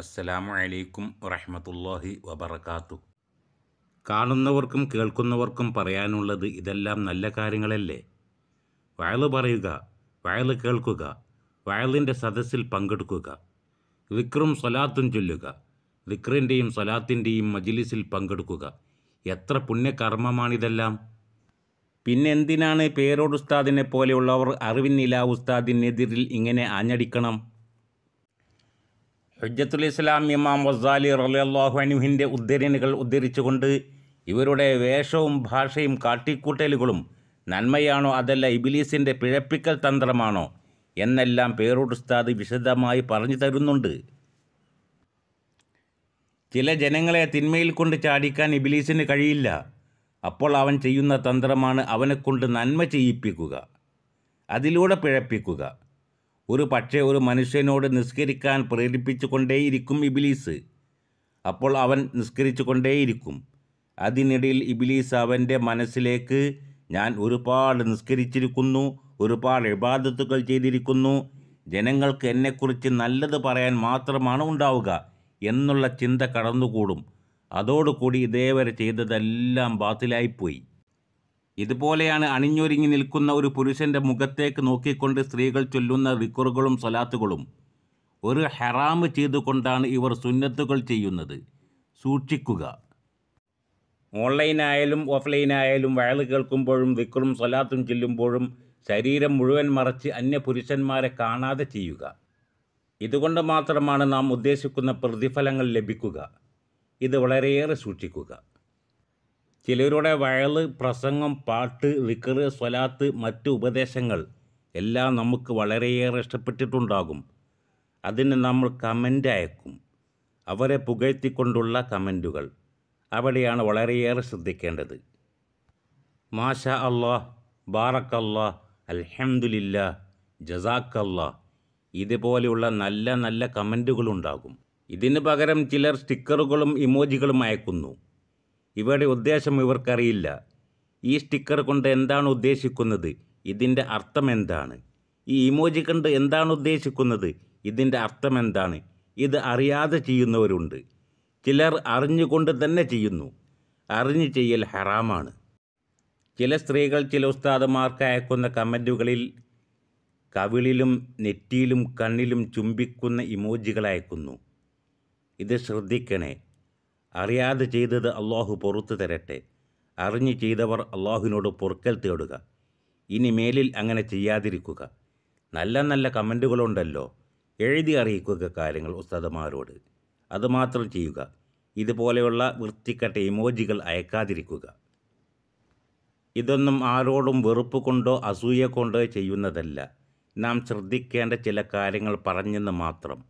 അസ്സലാമു അലൈക്കും വറഹമത്തല്ലാഹി വബർക്കാത്തു കാണുന്നവർക്കും കേൾക്കുന്നവർക്കും പറയാനുള്ളത് ഇതെല്ലാം നല്ല കാര്യങ്ങളല്ലേ വയല് പറയുക വയല് കേൾക്കുക വയലിൻ്റെ സദസ്സിൽ പങ്കെടുക്കുക വിക്രും സ്വലാത്തും ചൊല്ലുക വിക്രിൻ്റെയും സ്വലാത്തിൻ്റെയും മജിലിസിൽ പങ്കെടുക്കുക എത്ര പുണ്യകർമ്മമാണിതെല്ലാം പിന്നെന്തിനാണ് പേരോട് ഉസ്താദിനെ പോലെയുള്ളവർ അറിവിന്നില ഉസ്താദിനെതിരിൽ ഇങ്ങനെ ആഞ്ഞടിക്കണം ഹജ്ജത്തുൽ ഇസ്ലാം ഇമാം വസാലി റലിയല്ലാഹു അനുഹിൻ്റെ ഉദ്ധരണികൾ ഉദ്ധരിച്ചുകൊണ്ട് ഇവരുടെ വേഷവും ഭാഷയും കാട്ടിക്കൂട്ടലുകളും നന്മയാണോ അതല്ല ഇബിലീസിൻ്റെ പിഴപ്പിക്കൽ തന്ത്രമാണോ എന്നെല്ലാം പേരുടുസ്താദ് ഉസ്താദ് വിശദമായി പറഞ്ഞു തരുന്നുണ്ട് ചില ജനങ്ങളെ തിന്മയിൽ കൊണ്ട് ചാടിക്കാൻ ഇബിലീസിന് കഴിയില്ല അപ്പോൾ അവൻ ചെയ്യുന്ന തന്ത്രമാണ് അവനെക്കൊണ്ട് നന്മ ചെയ്യിപ്പിക്കുക അതിലൂടെ പിഴപ്പിക്കുക ഒരു പക്ഷേ ഒരു മനുഷ്യനോട് നിസ്കരിക്കാൻ പ്രേരിപ്പിച്ചുകൊണ്ടേയിരിക്കും ഇബിലീസ് അപ്പോൾ അവൻ നിസ്കരിച്ചു കൊണ്ടേയിരിക്കും അതിനിടയിൽ ഇബിലീസ് അവൻ്റെ മനസ്സിലേക്ക് ഞാൻ ഒരുപാട് നിസ്കരിച്ചിരിക്കുന്നു ഒരുപാട് ഇബാദത്തുകൾ ചെയ്തിരിക്കുന്നു ജനങ്ങൾക്ക് എന്നെക്കുറിച്ച് നല്ലത് പറയാൻ മാത്രമാണ് ഉണ്ടാവുക എന്നുള്ള ചിന്ത കടന്നുകൂടും അതോടുകൂടി ഇതേവരെ ചെയ്തതെല്ലാം ബാത്തിലായിപ്പോയി ഇതുപോലെയാണ് അണിഞ്ഞൊരുങ്ങി നിൽക്കുന്ന ഒരു പുരുഷൻ്റെ മുഖത്തേക്ക് നോക്കിക്കൊണ്ട് സ്ത്രീകൾ ചൊല്ലുന്ന റിക്കുറുകളും സ്വലാത്തുകളും ഒരു ഹെറാമ് ചെയ്തുകൊണ്ടാണ് ഇവർ സുന്നത്തുകൾ ചെയ്യുന്നത് സൂക്ഷിക്കുക ഓൺലൈനായാലും ഓഫ്ലൈനായാലും വയൽ കേൾക്കുമ്പോഴും വിക്രും സ്വലാത്തും ചെല്ലുമ്പോഴും ശരീരം മുഴുവൻ മറച്ച് അന്യ പുരുഷന്മാരെ കാണാതെ ചെയ്യുക ഇതുകൊണ്ട് മാത്രമാണ് നാം ഉദ്ദേശിക്കുന്ന പ്രതിഫലങ്ങൾ ലഭിക്കുക ഇത് വളരെയേറെ സൂക്ഷിക്കുക ചിലരുടെ വയല് പ്രസംഗം പാട്ട് വിക്കറ് സ്വലാത്ത് മറ്റ് ഉപദേശങ്ങൾ എല്ലാം നമുക്ക് വളരെയേറെ ഇഷ്ടപ്പെട്ടിട്ടുണ്ടാകും അതിന് നമ്മൾ കമൻ്റ് അയക്കും അവരെ പുകഴ്ത്തിക്കൊണ്ടുള്ള കമൻറ്റുകൾ അവിടെയാണ് വളരെയേറെ ശ്രദ്ധിക്കേണ്ടത് മാഷ അല്ലാ ബാറക്കല്ലാ അൽഹംദുലില്ല ജസാക്കല്ലാ ഇതുപോലെയുള്ള നല്ല നല്ല കമൻറ്റുകളുണ്ടാകും ഇതിന് പകരം ചിലർ സ്റ്റിക്കറുകളും ഇമോജികളും അയക്കുന്നു ഇവയുടെ ഉദ്ദേശം ഇവർക്കറിയില്ല ഈ സ്റ്റിക്കർ കൊണ്ട് എന്താണ് ഉദ്ദേശിക്കുന്നത് ഇതിൻ്റെ അർത്ഥം എന്താണ് ഈ ഇമോജി കണ്ട് എന്താണ് ഉദ്ദേശിക്കുന്നത് ഇതിൻ്റെ അർത്ഥം എന്താണ് ഇത് അറിയാതെ ചെയ്യുന്നവരുണ്ട് ചിലർ അറിഞ്ഞുകൊണ്ട് തന്നെ ചെയ്യുന്നു അറിഞ്ഞു ചെയ്യൽ ഹറാമാണ് ചില സ്ത്രീകൾ ചില ഉസ്താദുമാർക്ക് അയക്കുന്ന കമൻറ്റുകളിൽ കവിളിലും നെറ്റിയിലും കണ്ണിലും ചുംബിക്കുന്ന ഇമോജികൾ അയക്കുന്നു ഇത് ശ്രദ്ധിക്കണേ അറിയാതെ ചെയ്തത് അള്ളാഹു പുറത്തു തരട്ടെ അറിഞ്ഞു ചെയ്തവർ അള്ളാഹുവിനോട് പൊറുക്കൽ തേടുക ഇനി മേലിൽ അങ്ങനെ ചെയ്യാതിരിക്കുക നല്ല നല്ല കമൻറ്റുകളുണ്ടല്ലോ എഴുതി അറിയിക്കുക കാര്യങ്ങൾ ഉസ്താദമാരോട് അതുമാത്രം ചെയ്യുക ഇതുപോലെയുള്ള വൃത്തിക്കട്ട ഇമോജികൾ അയക്കാതിരിക്കുക ഇതൊന്നും ആരോടും വെറുപ്പ് കൊണ്ടോ അസൂയ കൊണ്ടോ ചെയ്യുന്നതല്ല നാം ശ്രദ്ധിക്കേണ്ട ചില കാര്യങ്ങൾ പറഞ്ഞെന്ന് മാത്രം